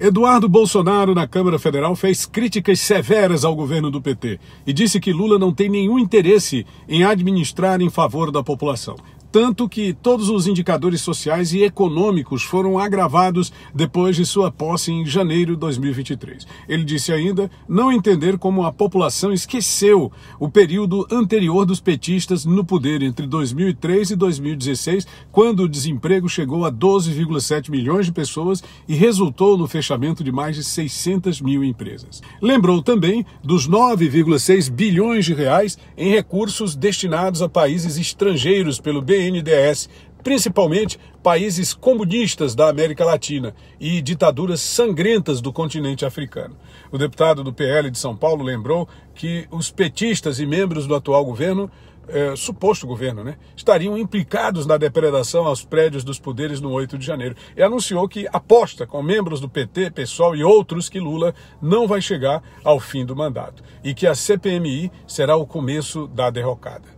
Eduardo Bolsonaro, na Câmara Federal, fez críticas severas ao governo do PT e disse que Lula não tem nenhum interesse em administrar em favor da população tanto que todos os indicadores sociais e econômicos foram agravados depois de sua posse em janeiro de 2023. Ele disse ainda não entender como a população esqueceu o período anterior dos petistas no poder entre 2003 e 2016, quando o desemprego chegou a 12,7 milhões de pessoas e resultou no fechamento de mais de 600 mil empresas. Lembrou também dos 9,6 bilhões de reais em recursos destinados a países estrangeiros pelo BN principalmente países comunistas da América Latina e ditaduras sangrentas do continente africano. O deputado do PL de São Paulo lembrou que os petistas e membros do atual governo é, suposto governo, né, estariam implicados na depredação aos prédios dos poderes no 8 de janeiro. E anunciou que aposta com membros do PT, PSOL e outros que Lula não vai chegar ao fim do mandato e que a CPMI será o começo da derrocada.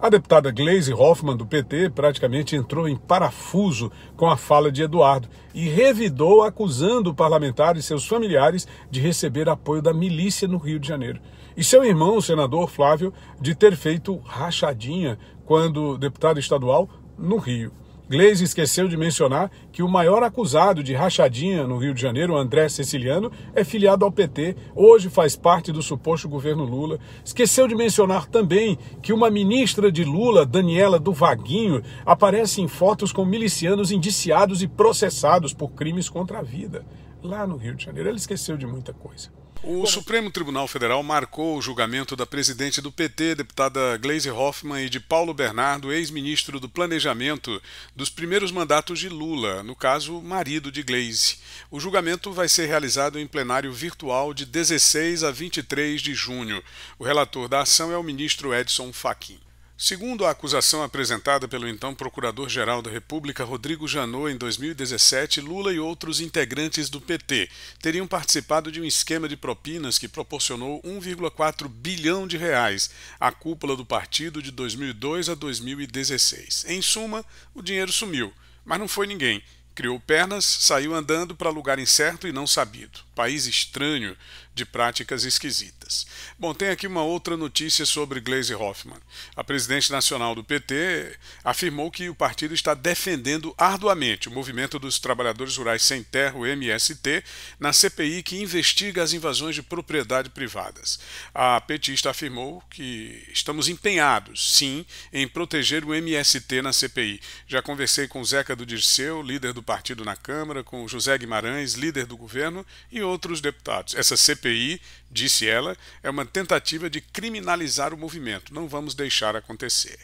A deputada Gleise Hoffmann, do PT, praticamente entrou em parafuso com a fala de Eduardo e revidou acusando o parlamentar e seus familiares de receber apoio da milícia no Rio de Janeiro. E seu irmão, o senador Flávio, de ter feito rachadinha quando deputado estadual no Rio. Gleisi esqueceu de mencionar que o maior acusado de rachadinha no Rio de Janeiro, André Ceciliano, é filiado ao PT, hoje faz parte do suposto governo Lula. Esqueceu de mencionar também que uma ministra de Lula, Daniela do Vaguinho, aparece em fotos com milicianos indiciados e processados por crimes contra a vida, lá no Rio de Janeiro. Ele esqueceu de muita coisa. O Supremo Tribunal Federal marcou o julgamento da presidente do PT, deputada Gleise Hoffmann, e de Paulo Bernardo, ex-ministro do Planejamento, dos primeiros mandatos de Lula, no caso, marido de Gleise. O julgamento vai ser realizado em plenário virtual de 16 a 23 de junho. O relator da ação é o ministro Edson Fachin. Segundo a acusação apresentada pelo então Procurador-Geral da República, Rodrigo Janot, em 2017, Lula e outros integrantes do PT teriam participado de um esquema de propinas que proporcionou 1,4 bilhão de reais à cúpula do partido de 2002 a 2016. Em suma, o dinheiro sumiu, mas não foi ninguém. Criou pernas, saiu andando para lugar incerto e não sabido. País estranho, de práticas esquisitas. Bom, tem aqui uma outra notícia sobre Glaze Hoffman. A presidente nacional do PT afirmou que o partido está defendendo arduamente o movimento dos trabalhadores rurais sem terra, o MST, na CPI que investiga as invasões de propriedade privadas. A petista afirmou que estamos empenhados, sim, em proteger o MST na CPI. Já conversei com Zeca do Dirceu, líder do partido na Câmara, com José Guimarães, líder do governo, e outros deputados. Essa CPI CPI, disse ela, é uma tentativa de criminalizar o movimento. Não vamos deixar acontecer.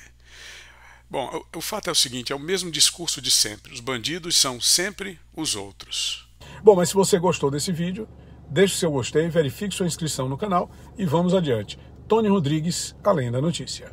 Bom, o, fato é o seguinte: é o mesmo discurso de sempre. Os bandidos são sempre os outros. Bom, mas se você gostou desse vídeo, deixe seu gostei, verifique sua inscrição no canal e vamos adiante. Tony Rodrigues, Além da Notícia.